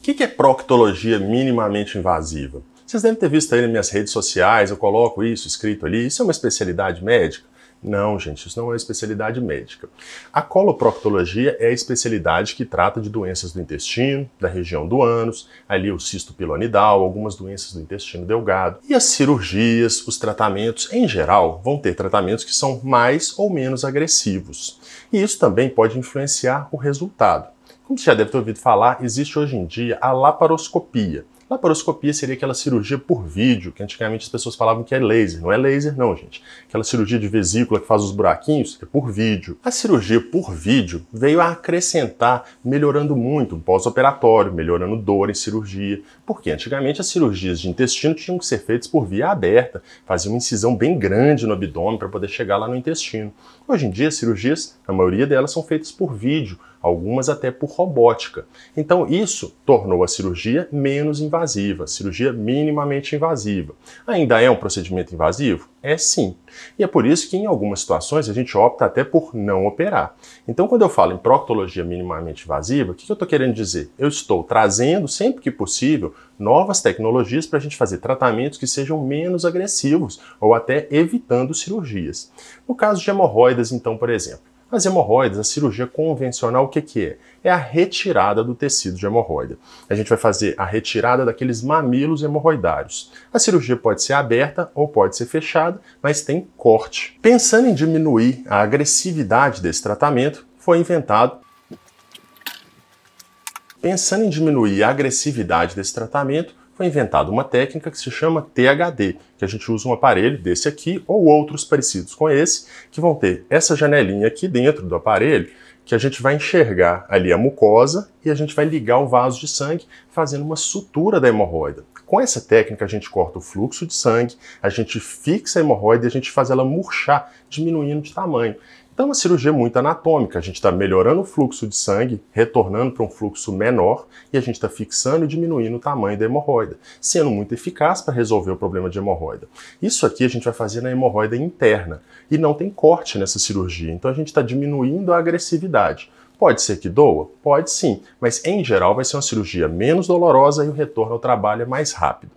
O que é proctologia minimamente invasiva? Vocês devem ter visto aí nas minhas redes sociais, eu coloco isso escrito ali. Isso é uma especialidade médica? Não, gente, isso não é especialidade médica. A coloproctologia é a especialidade que trata de doenças do intestino, da região do ânus, ali o cisto pilonidal, algumas doenças do intestino delgado. E as cirurgias, os tratamentos em geral, vão ter tratamentos que são mais ou menos agressivos. E isso também pode influenciar o resultado. Como você já deve ter ouvido falar, existe hoje em dia a laparoscopia. Laparoscopia seria aquela cirurgia por vídeo, que antigamente as pessoas falavam que é laser. Não é laser, não, gente. Aquela cirurgia de vesícula que faz os buraquinhos é por vídeo. A cirurgia por vídeo veio a acrescentar, melhorando muito o pós-operatório, melhorando dor em cirurgia. Porque antigamente as cirurgias de intestino tinham que ser feitas por via aberta, fazia uma incisão bem grande no abdômen para poder chegar lá no intestino. Hoje em dia, as cirurgias, a maioria delas, são feitas por vídeo algumas até por robótica. Então, isso tornou a cirurgia menos invasiva, cirurgia minimamente invasiva. Ainda é um procedimento invasivo? É sim. E é por isso que, em algumas situações, a gente opta até por não operar. Então, quando eu falo em proctologia minimamente invasiva, o que eu estou querendo dizer? Eu estou trazendo, sempre que possível, novas tecnologias para a gente fazer tratamentos que sejam menos agressivos ou até evitando cirurgias. No caso de hemorroidas, então, por exemplo. As hemorroidas, a cirurgia convencional, o que, que é? É a retirada do tecido de hemorroida. A gente vai fazer a retirada daqueles mamilos hemorroidários. A cirurgia pode ser aberta ou pode ser fechada, mas tem corte. Pensando em diminuir a agressividade desse tratamento, foi inventado Pensando em diminuir a agressividade desse tratamento, foi inventada uma técnica que se chama THD, que a gente usa um aparelho desse aqui ou outros parecidos com esse, que vão ter essa janelinha aqui dentro do aparelho, que a gente vai enxergar ali a mucosa e a gente vai ligar o vaso de sangue fazendo uma sutura da hemorroida. Com essa técnica, a gente corta o fluxo de sangue, a gente fixa a hemorroida e a gente faz ela murchar, diminuindo de tamanho. Então, uma cirurgia muito anatômica. A gente está melhorando o fluxo de sangue, retornando para um fluxo menor e a gente está fixando e diminuindo o tamanho da hemorroida, sendo muito eficaz para resolver o problema de hemorroida. Isso aqui a gente vai fazer na hemorroida interna e não tem corte nessa cirurgia, então a gente está diminuindo a agressividade. Pode ser que doa? Pode sim, mas em geral vai ser uma cirurgia menos dolorosa e o retorno ao trabalho é mais rápido.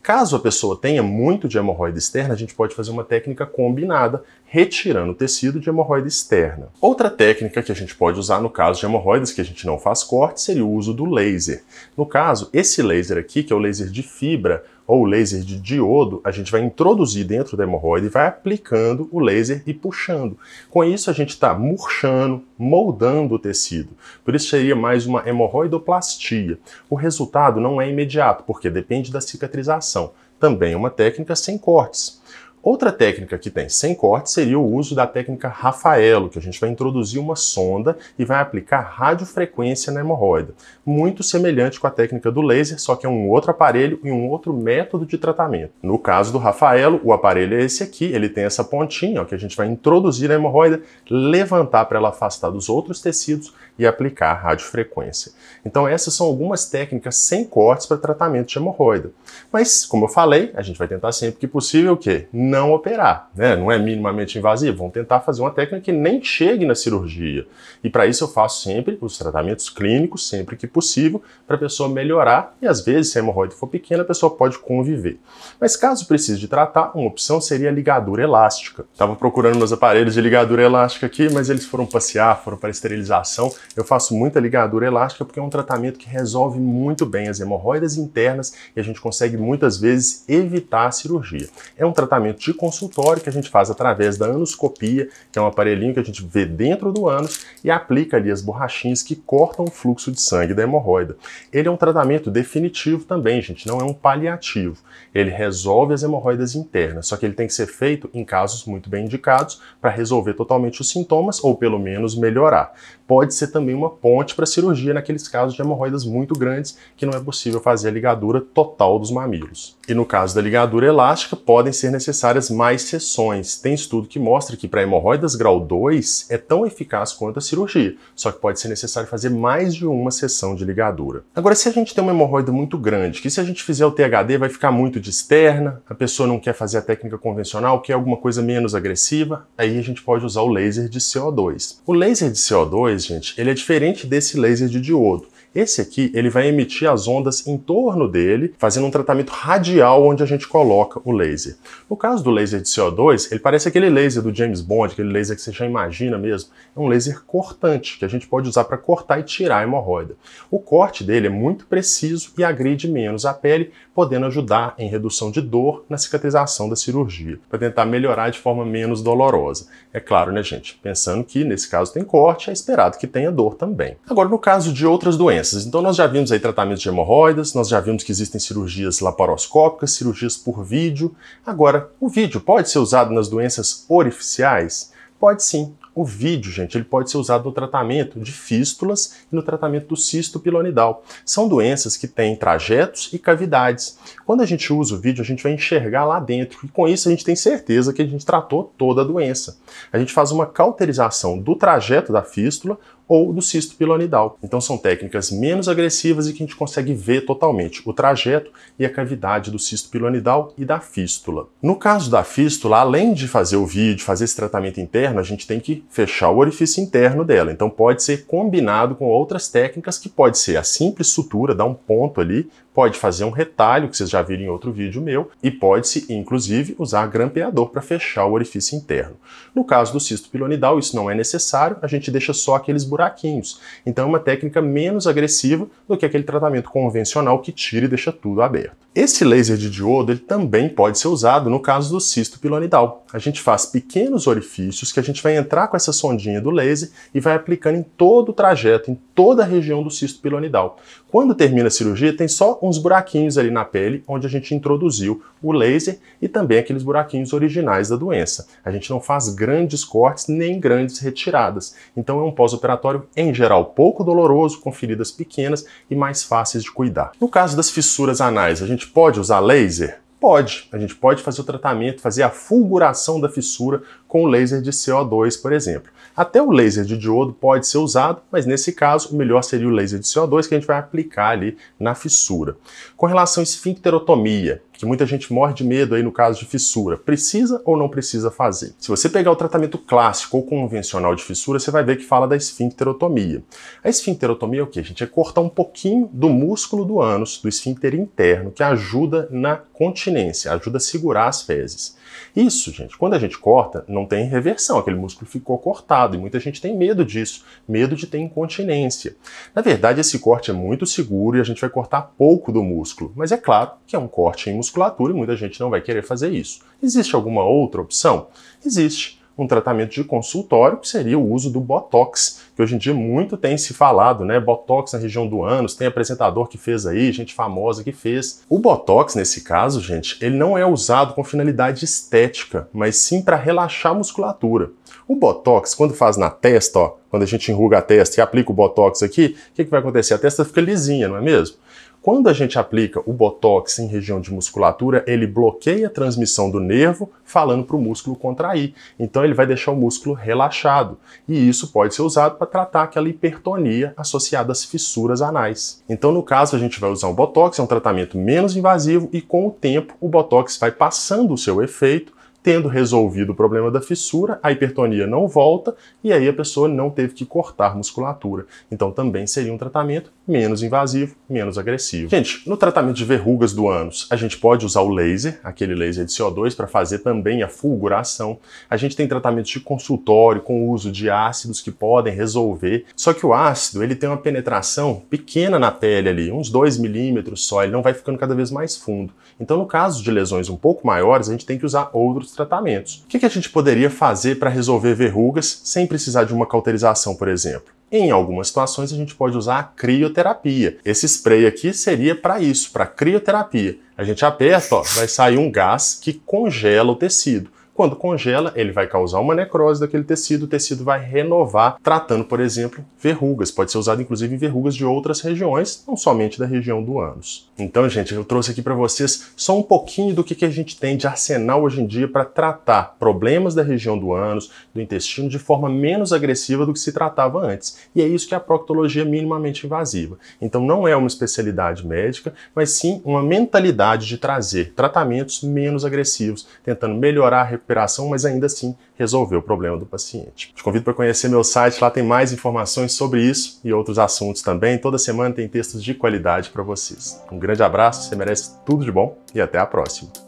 Caso a pessoa tenha muito de hemorroida externa, a gente pode fazer uma técnica combinada, retirando o tecido de hemorroida externa. Outra técnica que a gente pode usar no caso de hemorroidas que a gente não faz corte seria o uso do laser. No caso, esse laser aqui, que é o laser de fibra, ou laser de diodo, a gente vai introduzir dentro da hemorroide, e vai aplicando o laser e puxando. Com isso, a gente está murchando, moldando o tecido. Por isso seria mais uma hemorroidoplastia. O resultado não é imediato, porque depende da cicatrização. Também é uma técnica sem cortes. Outra técnica que tem sem corte seria o uso da técnica Rafaelo, que a gente vai introduzir uma sonda e vai aplicar radiofrequência na hemorroida. Muito semelhante com a técnica do laser, só que é um outro aparelho e um outro método de tratamento. No caso do Rafaelo, o aparelho é esse aqui, ele tem essa pontinha ó, que a gente vai introduzir na hemorroida, levantar para ela afastar dos outros tecidos e aplicar radiofrequência. Então essas são algumas técnicas sem cortes para tratamento de hemorroida. Mas, como eu falei, a gente vai tentar sempre que possível o quê? Não operar, né? Não é minimamente invasivo. Vamos tentar fazer uma técnica que nem chegue na cirurgia. E para isso eu faço sempre os tratamentos clínicos, sempre que possível, para a pessoa melhorar e às vezes, se a hemorroida for pequena, a pessoa pode conviver. Mas caso precise de tratar, uma opção seria a ligadura elástica. Estava procurando meus aparelhos de ligadura elástica aqui, mas eles foram passear, foram para esterilização eu faço muita ligadura elástica porque é um tratamento que resolve muito bem as hemorroidas internas e a gente consegue muitas vezes evitar a cirurgia. É um tratamento de consultório que a gente faz através da anoscopia, que é um aparelhinho que a gente vê dentro do ânus e aplica ali as borrachinhas que cortam o fluxo de sangue da hemorroida. Ele é um tratamento definitivo também, gente, não é um paliativo. Ele resolve as hemorroidas internas, só que ele tem que ser feito em casos muito bem indicados para resolver totalmente os sintomas ou pelo menos melhorar. Pode ser também uma ponte para cirurgia naqueles casos de hemorroidas muito grandes que não é possível fazer a ligadura total dos mamilos. E no caso da ligadura elástica, podem ser necessárias mais sessões. Tem estudo que mostra que para hemorroidas grau 2 é tão eficaz quanto a cirurgia, só que pode ser necessário fazer mais de uma sessão de ligadura. Agora, se a gente tem uma hemorroida muito grande, que se a gente fizer o THD vai ficar muito externa a pessoa não quer fazer a técnica convencional, quer alguma coisa menos agressiva, aí a gente pode usar o laser de CO2. O laser de CO2, gente, ele ele é diferente desse laser de diodo. Esse aqui, ele vai emitir as ondas em torno dele, fazendo um tratamento radial onde a gente coloca o laser. No caso do laser de CO2, ele parece aquele laser do James Bond, aquele laser que você já imagina mesmo. É um laser cortante, que a gente pode usar para cortar e tirar a hemorroida. O corte dele é muito preciso e agride menos a pele, podendo ajudar em redução de dor na cicatrização da cirurgia, para tentar melhorar de forma menos dolorosa. É claro, né, gente? Pensando que, nesse caso, tem corte, é esperado que tenha dor também. Agora, no caso de outras doenças, doenças. Então nós já vimos aí tratamentos de hemorroidas, nós já vimos que existem cirurgias laparoscópicas, cirurgias por vídeo. Agora, o vídeo pode ser usado nas doenças orificiais? Pode sim. O vídeo, gente, ele pode ser usado no tratamento de fístulas e no tratamento do cisto pilonidal. São doenças que têm trajetos e cavidades. Quando a gente usa o vídeo, a gente vai enxergar lá dentro e com isso a gente tem certeza que a gente tratou toda a doença. A gente faz uma cauterização do trajeto da fístula ou do cisto pilonidal. Então são técnicas menos agressivas e que a gente consegue ver totalmente o trajeto e a cavidade do cisto pilonidal e da fístula. No caso da fístula, além de fazer o vídeo, fazer esse tratamento interno, a gente tem que fechar o orifício interno dela. Então pode ser combinado com outras técnicas que pode ser a simples sutura, dar um ponto ali, pode fazer um retalho, que vocês já viram em outro vídeo meu, e pode-se, inclusive, usar grampeador para fechar o orifício interno. No caso do cisto pilonidal, isso não é necessário, a gente deixa só aqueles buraquinhos. Então é uma técnica menos agressiva do que aquele tratamento convencional que tira e deixa tudo aberto. Esse laser de diodo ele também pode ser usado no caso do cisto pilonidal. A gente faz pequenos orifícios que a gente vai entrar com essa sondinha do laser e vai aplicando em todo o trajeto, em toda a região do cisto pilonidal. Quando termina a cirurgia, tem só uns buraquinhos ali na pele onde a gente introduziu o laser e também aqueles buraquinhos originais da doença. A gente não faz grandes cortes nem grandes retiradas. Então é um pós-operatório em geral pouco doloroso, com feridas pequenas e mais fáceis de cuidar. No caso das fissuras anais, a gente pode usar laser? Pode, a gente pode fazer o tratamento, fazer a fulguração da fissura com o laser de CO2, por exemplo. Até o laser de diodo pode ser usado, mas nesse caso o melhor seria o laser de CO2 que a gente vai aplicar ali na fissura. Com relação à esfincterotomia, que muita gente morre de medo aí no caso de fissura. Precisa ou não precisa fazer? Se você pegar o tratamento clássico ou convencional de fissura, você vai ver que fala da esfincterotomia. A esfincterotomia é o que? A gente é cortar um pouquinho do músculo do ânus, do esfíncter interno, que ajuda na continência, ajuda a segurar as fezes. Isso, gente, quando a gente corta, não tem reversão, aquele músculo ficou cortado e muita gente tem medo disso, medo de ter incontinência. Na verdade, esse corte é muito seguro e a gente vai cortar pouco do músculo, mas é claro que é um corte em musculatura e muita gente não vai querer fazer isso. Existe alguma outra opção? Existe um tratamento de consultório, que seria o uso do Botox, que hoje em dia muito tem se falado, né? Botox na região do ânus, tem apresentador que fez aí, gente famosa que fez. O Botox, nesse caso, gente, ele não é usado com finalidade estética, mas sim para relaxar a musculatura. O Botox, quando faz na testa, ó, quando a gente enruga a testa e aplica o Botox aqui, o que, que vai acontecer? A testa fica lisinha, não é mesmo? Quando a gente aplica o botox em região de musculatura, ele bloqueia a transmissão do nervo, falando para o músculo contrair. Então ele vai deixar o músculo relaxado, e isso pode ser usado para tratar aquela hipertonia associada às fissuras anais. Então no caso a gente vai usar o botox, é um tratamento menos invasivo e com o tempo o botox vai passando o seu efeito Tendo resolvido o problema da fissura, a hipertonia não volta e aí a pessoa não teve que cortar musculatura. Então também seria um tratamento menos invasivo, menos agressivo. Gente, no tratamento de verrugas do ânus, a gente pode usar o laser, aquele laser de CO2, para fazer também a fulguração. A gente tem tratamentos de consultório com o uso de ácidos que podem resolver. Só que o ácido, ele tem uma penetração pequena na pele ali, uns 2 milímetros só, ele não vai ficando cada vez mais fundo. Então, no caso de lesões um pouco maiores, a gente tem que usar outros tratamentos. O que a gente poderia fazer para resolver verrugas sem precisar de uma cauterização, por exemplo? Em algumas situações a gente pode usar a crioterapia. Esse spray aqui seria para isso, para crioterapia. A gente aperta, ó, vai sair um gás que congela o tecido. Quando congela, ele vai causar uma necrose daquele tecido, o tecido vai renovar, tratando, por exemplo, verrugas. Pode ser usado inclusive em verrugas de outras regiões, não somente da região do ânus. Então, gente, eu trouxe aqui para vocês só um pouquinho do que, que a gente tem de arsenal hoje em dia para tratar problemas da região do ânus, do intestino, de forma menos agressiva do que se tratava antes. E é isso que é a proctologia minimamente invasiva. Então, não é uma especialidade médica, mas sim uma mentalidade de trazer tratamentos menos agressivos, tentando melhorar a recuperação, mas ainda assim resolver o problema do paciente. Te convido para conhecer meu site, lá tem mais informações sobre isso e outros assuntos também. Toda semana tem textos de qualidade para vocês. Um grande abraço, você merece tudo de bom e até a próxima.